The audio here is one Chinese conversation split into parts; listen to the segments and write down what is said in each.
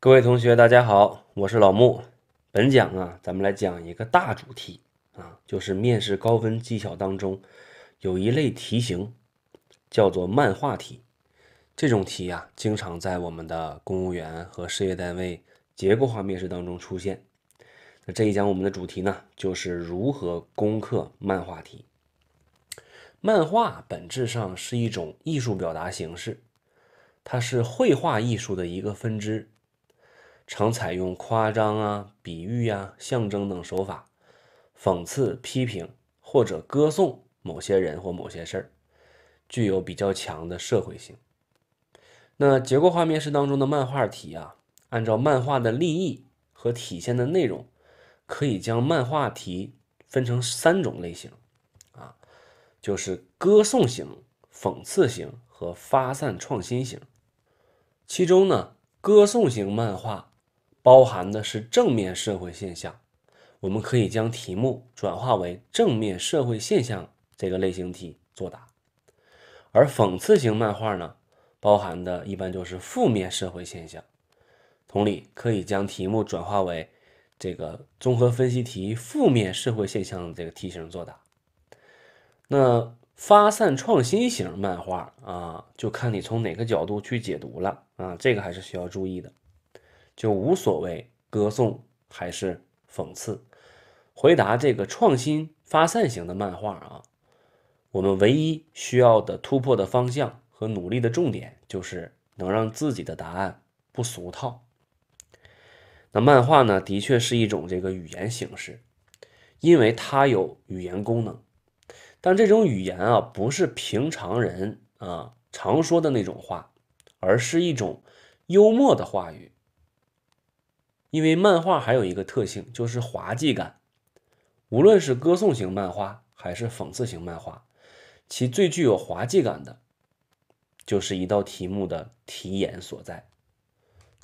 各位同学，大家好，我是老穆。本讲啊，咱们来讲一个大主题啊，就是面试高分技巧当中有一类题型叫做漫画题。这种题呀，经常在我们的公务员和事业单位结构化面试当中出现。那这一讲我们的主题呢，就是如何攻克漫画题。漫画本质上是一种艺术表达形式，它是绘画艺术的一个分支。常采用夸张啊、比喻啊、象征等手法，讽刺、批评或者歌颂某些人或某些事儿，具有比较强的社会性。那结构化面试当中的漫画题啊，按照漫画的立意和体现的内容，可以将漫画题分成三种类型，啊，就是歌颂型、讽刺型和发散创新型。其中呢，歌颂型漫画。包含的是正面社会现象，我们可以将题目转化为正面社会现象这个类型题作答。而讽刺型漫画呢，包含的一般就是负面社会现象，同理可以将题目转化为这个综合分析题负面社会现象这个题型作答。那发散创新型漫画啊，就看你从哪个角度去解读了啊，这个还是需要注意的。就无所谓歌颂还是讽刺。回答这个创新发散型的漫画啊，我们唯一需要的突破的方向和努力的重点，就是能让自己的答案不俗套。那漫画呢，的确是一种这个语言形式，因为它有语言功能，但这种语言啊，不是平常人啊常说的那种话，而是一种幽默的话语。因为漫画还有一个特性，就是滑稽感。无论是歌颂型漫画还是讽刺型漫画，其最具有滑稽感的，就是一道题目的题眼所在。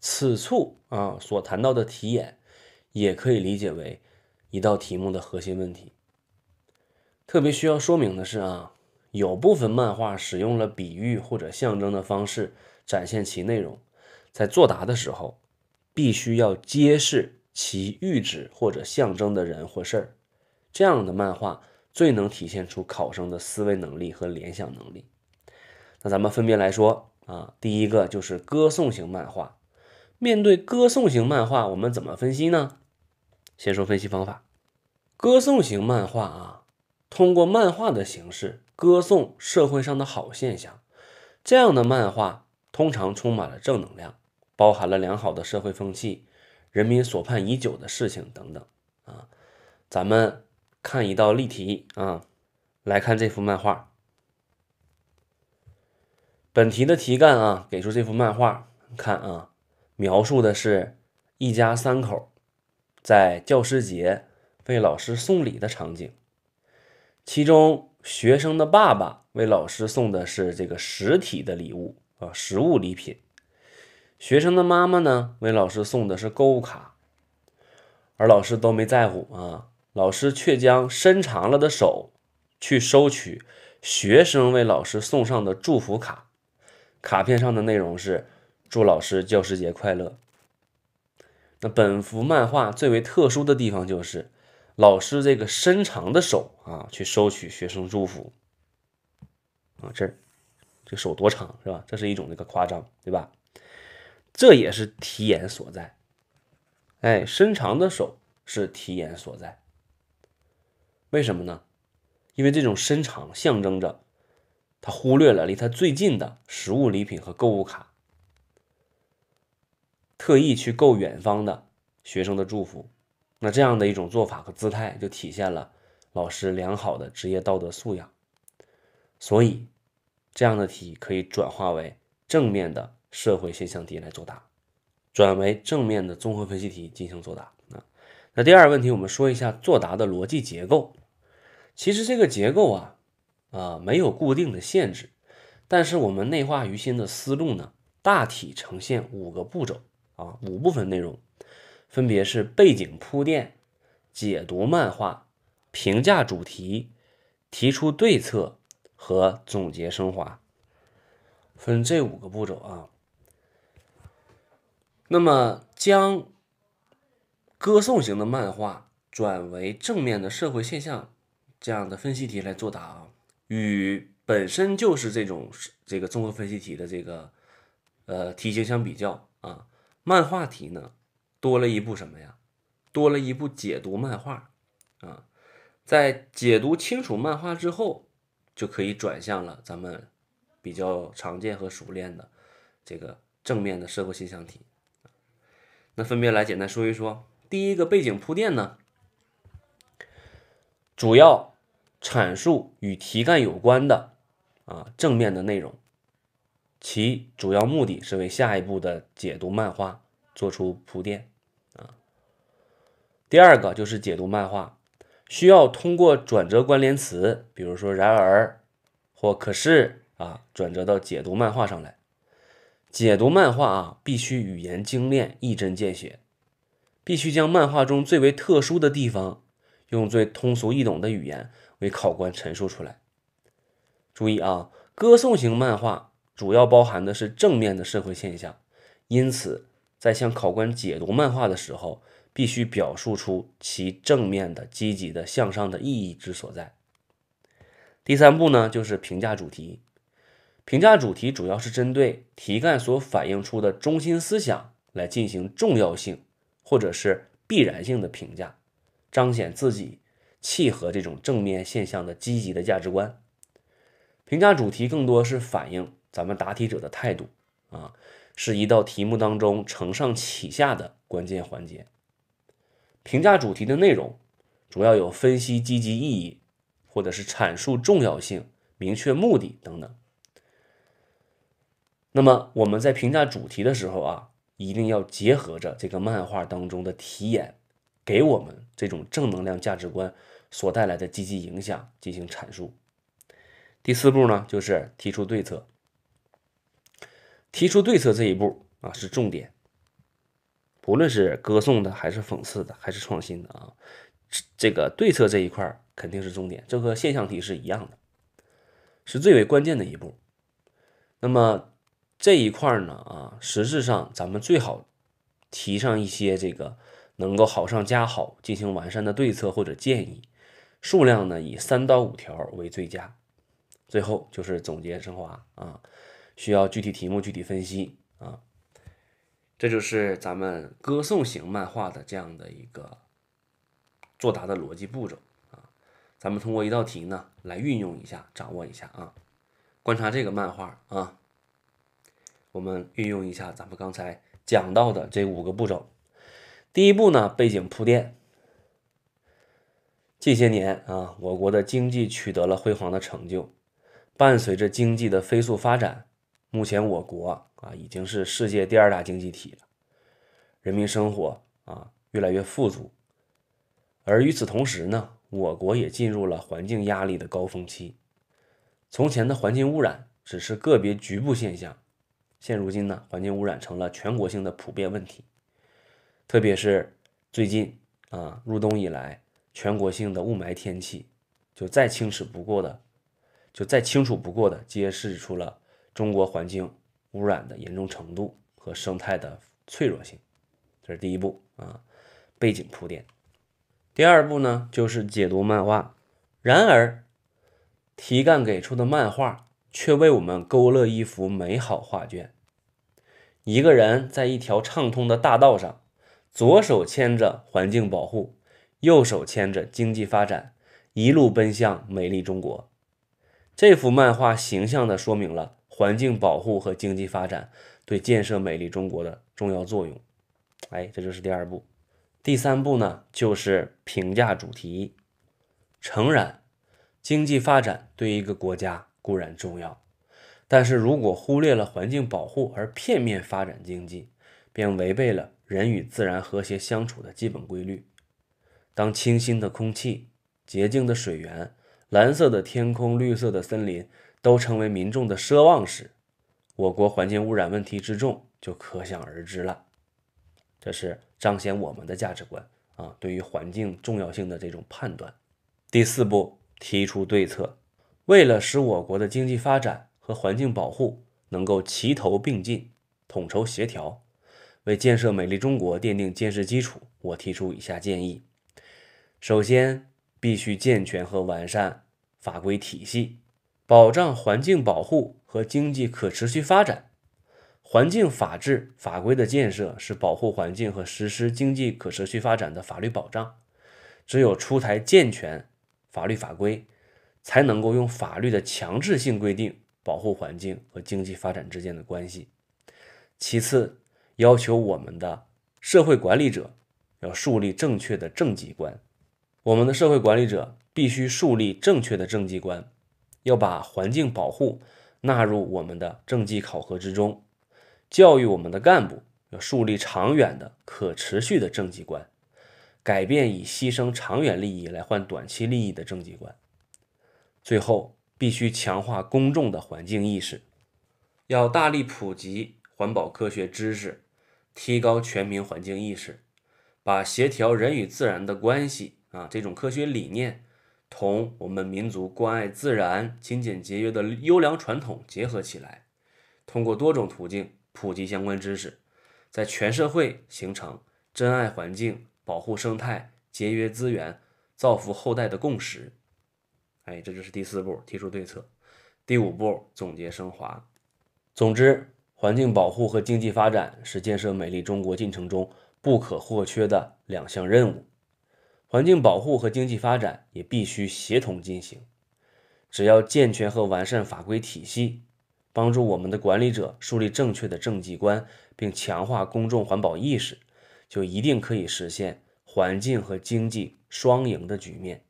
此处啊，所谈到的题眼，也可以理解为一道题目的核心问题。特别需要说明的是啊，有部分漫画使用了比喻或者象征的方式展现其内容，在作答的时候。必须要揭示其喻指或者象征的人或事儿，这样的漫画最能体现出考生的思维能力和联想能力。那咱们分别来说啊，第一个就是歌颂型漫画。面对歌颂型漫画，我们怎么分析呢？先说分析方法。歌颂型漫画啊，通过漫画的形式歌颂社会上的好现象，这样的漫画通常充满了正能量。包含了良好的社会风气，人民所盼已久的事情等等啊。咱们看一道例题啊，来看这幅漫画。本题的题干啊，给出这幅漫画，看啊，描述的是一家三口在教师节为老师送礼的场景，其中学生的爸爸为老师送的是这个实体的礼物啊，实物礼品。学生的妈妈呢，为老师送的是购物卡，而老师都没在乎啊。老师却将伸长了的手去收取学生为老师送上的祝福卡。卡片上的内容是“祝老师教师节快乐”。那本幅漫画最为特殊的地方就是，老师这个伸长的手啊，去收取学生祝福。啊，这这手多长是吧？这是一种那个夸张，对吧？这也是题眼所在，哎，伸长的手是题眼所在。为什么呢？因为这种伸长象征着他忽略了离他最近的食物、礼品和购物卡，特意去够远方的学生的祝福。那这样的一种做法和姿态，就体现了老师良好的职业道德素养。所以，这样的题可以转化为正面的。社会现象题来作答，转为正面的综合分析题进行作答啊。那第二个问题，我们说一下作答的逻辑结构。其实这个结构啊，啊没有固定的限制，但是我们内化于心的思路呢，大体呈现五个步骤啊，五部分内容，分别是背景铺垫、解读漫画、评价主题、提出对策和总结升华。分这五个步骤啊。那么，将歌颂型的漫画转为正面的社会现象这样的分析题来作答啊，与本身就是这种这个综合分析题的这个呃题型相比较啊，漫画题呢多了一步什么呀？多了一步解读漫画啊，在解读清楚漫画之后，就可以转向了咱们比较常见和熟练的这个正面的社会现象题。那分别来简单说一说，第一个背景铺垫呢，主要阐述与题干有关的啊正面的内容，其主要目的是为下一步的解读漫画做出铺垫啊。第二个就是解读漫画，需要通过转折关联词，比如说然而或可是啊，转折到解读漫画上来。解读漫画啊，必须语言精炼，一针见血，必须将漫画中最为特殊的地方，用最通俗易懂的语言为考官陈述出来。注意啊，歌颂型漫画主要包含的是正面的社会现象，因此在向考官解读漫画的时候，必须表述出其正面的、积极的、向上的意义之所在。第三步呢，就是评价主题。评价主题主要是针对题干所反映出的中心思想来进行重要性或者是必然性的评价，彰显自己契合这种正面现象的积极的价值观。评价主题更多是反映咱们答题者的态度啊，是一道题目当中承上启下的关键环节。评价主题的内容主要有分析积极意义，或者是阐述重要性、明确目的等等。那么我们在评价主题的时候啊，一定要结合着这个漫画当中的题眼，给我们这种正能量价值观所带来的积极影响进行阐述。第四步呢，就是提出对策。提出对策这一步啊是重点，不论是歌颂的还是讽刺的还是创新的啊，这个对策这一块肯定是重点，这和现象题是一样的，是最为关键的一步。那么，这一块呢，啊，实质上咱们最好提上一些这个能够好上加好进行完善的对策或者建议，数量呢以三到五条为最佳。最后就是总结升华啊，需要具体题目具体分析啊。这就是咱们歌颂型漫画的这样的一个作答的逻辑步骤啊。咱们通过一道题呢来运用一下，掌握一下啊。观察这个漫画啊。我们运用一下咱们刚才讲到的这五个步骤。第一步呢，背景铺垫。这些年啊，我国的经济取得了辉煌的成就，伴随着经济的飞速发展，目前我国啊已经是世界第二大经济体了，人民生活啊越来越富足。而与此同时呢，我国也进入了环境压力的高峰期。从前的环境污染只是个别局部现象。现如今呢，环境污染成了全国性的普遍问题，特别是最近啊，入冬以来，全国性的雾霾天气就再清楚不过的，就再清楚不过的揭示出了中国环境污染的严重程度和生态的脆弱性。这是第一步啊，背景铺垫。第二步呢，就是解读漫画。然而，题干给出的漫画却为我们勾勒一幅美好画卷。一个人在一条畅通的大道上，左手牵着环境保护，右手牵着经济发展，一路奔向美丽中国。这幅漫画形象地说明了环境保护和经济发展对建设美丽中国的重要作用。哎，这就是第二步。第三步呢，就是评价主题。诚然，经济发展对一个国家固然重要。但是如果忽略了环境保护而片面发展经济，便违背了人与自然和谐相处的基本规律。当清新的空气、洁净的水源、蓝色的天空、绿色的森林都成为民众的奢望时，我国环境污染问题之重就可想而知了。这是彰显我们的价值观啊，对于环境重要性的这种判断。第四步，提出对策，为了使我国的经济发展。和环境保护能够齐头并进、统筹协调，为建设美丽中国奠定坚实基础。我提出以下建议：首先，必须健全和完善法规体系，保障环境保护和经济可持续发展。环境法治法规的建设是保护环境和实施经济可持续发展的法律保障。只有出台健全法律法规，才能够用法律的强制性规定。保护环境和经济发展之间的关系。其次，要求我们的社会管理者要树立正确的政绩观。我们的社会管理者必须树立正确的政绩观，要把环境保护纳入我们的政绩考核之中，教育我们的干部要树立长远的、可持续的政绩观，改变以牺牲长远利益来换短期利益的政绩观。最后。必须强化公众的环境意识，要大力普及环保科学知识，提高全民环境意识，把协调人与自然的关系啊这种科学理念，同我们民族关爱自然、勤俭节约的优良传统结合起来，通过多种途径普及相关知识，在全社会形成珍爱环境、保护生态、节约资源、造福后代的共识。哎，这就是第四步，提出对策；第五步，总结升华。总之，环境保护和经济发展是建设美丽中国进程中不可或缺的两项任务，环境保护和经济发展也必须协同进行。只要健全和完善法规体系，帮助我们的管理者树立正确的政绩观，并强化公众环保意识，就一定可以实现环境和经济双赢的局面。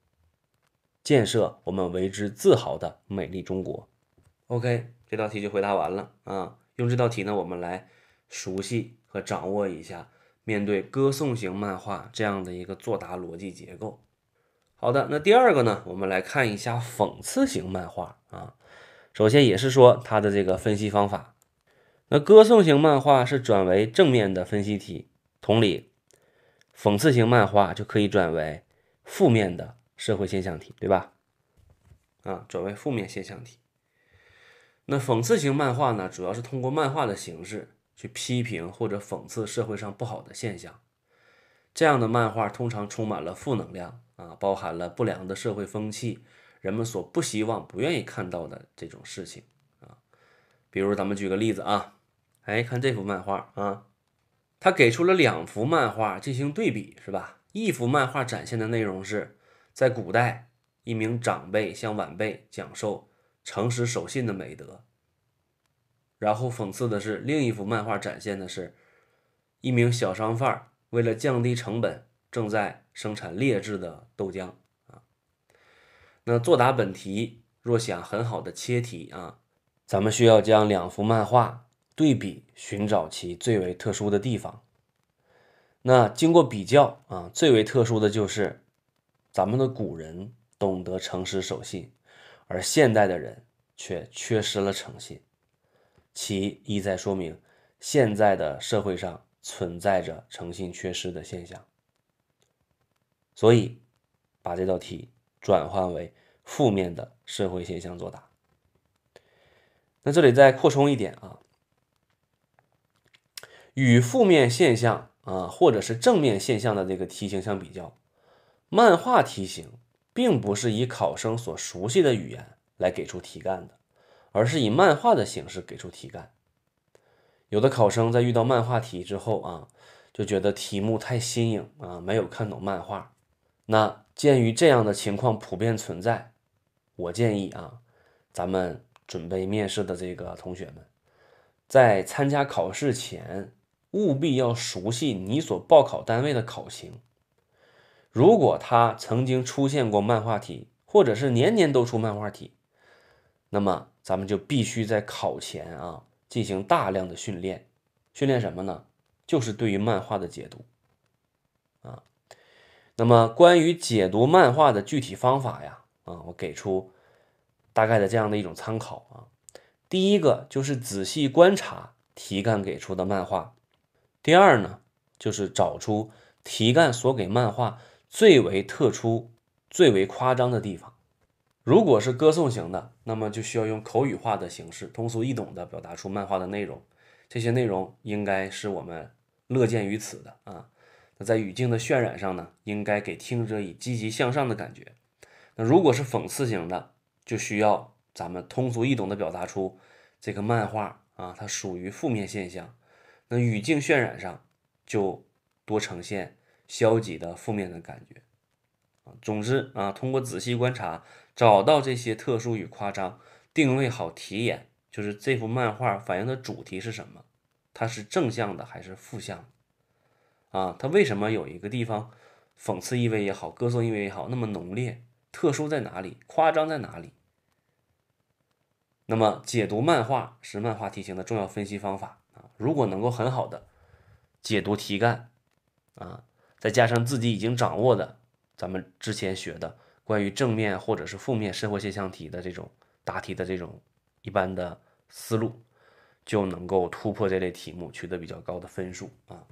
建设我们为之自豪的美丽中国。OK，这道题就回答完了啊。用这道题呢，我们来熟悉和掌握一下面对歌颂型漫画这样的一个作答逻辑结构。好的，那第二个呢，我们来看一下讽刺型漫画啊。首先也是说它的这个分析方法。那歌颂型漫画是转为正面的分析题，同理，讽刺型漫画就可以转为负面的。社会现象体，对吧？啊，转为负面现象体。那讽刺型漫画呢，主要是通过漫画的形式去批评或者讽刺社会上不好的现象。这样的漫画通常充满了负能量啊，包含了不良的社会风气，人们所不希望、不愿意看到的这种事情啊。比如，咱们举个例子啊，哎，看这幅漫画啊，他给出了两幅漫画进行对比，是吧？一幅漫画展现的内容是。在古代，一名长辈向晚辈讲授诚实守信的美德。然后，讽刺的是，另一幅漫画展现的是，一名小商贩为了降低成本，正在生产劣质的豆浆啊。那作答本题，若想很好的切题啊，咱们需要将两幅漫画对比，寻找其最为特殊的地方。那经过比较啊，最为特殊的就是。咱们的古人懂得诚实守信，而现代的人却缺失了诚信，其意在说明现在的社会上存在着诚信缺失的现象。所以，把这道题转换为负面的社会现象作答。那这里再扩充一点啊，与负面现象啊，或者是正面现象的这个题型相比较。漫画题型并不是以考生所熟悉的语言来给出题干的，而是以漫画的形式给出题干。有的考生在遇到漫画题之后啊，就觉得题目太新颖啊，没有看懂漫画。那鉴于这样的情况普遍存在，我建议啊，咱们准备面试的这个同学们，在参加考试前，务必要熟悉你所报考单位的考情。如果他曾经出现过漫画题，或者是年年都出漫画题，那么咱们就必须在考前啊进行大量的训练。训练什么呢？就是对于漫画的解读啊。那么关于解读漫画的具体方法呀啊，我给出大概的这样的一种参考啊。第一个就是仔细观察题干给出的漫画。第二呢，就是找出题干所给漫画。最为特殊、最为夸张的地方，如果是歌颂型的，那么就需要用口语化的形式、通俗易懂的表达出漫画的内容。这些内容应该是我们乐见于此的啊。那在语境的渲染上呢，应该给听者以积极向上的感觉。那如果是讽刺型的，就需要咱们通俗易懂的表达出这个漫画啊，它属于负面现象。那语境渲染上就多呈现。消极的、负面的感觉，啊，总之啊，通过仔细观察，找到这些特殊与夸张，定位好题眼，就是这幅漫画反映的主题是什么？它是正向的还是负向？啊，它为什么有一个地方讽刺意味也好，歌颂意味也好，那么浓烈？特殊在哪里？夸张在哪里？那么解读漫画是漫画题型的重要分析方法啊。如果能够很好的解读题干，啊。再加上自己已经掌握的，咱们之前学的关于正面或者是负面生活现象题的这种答题的这种一般的思路，就能够突破这类题目，取得比较高的分数啊。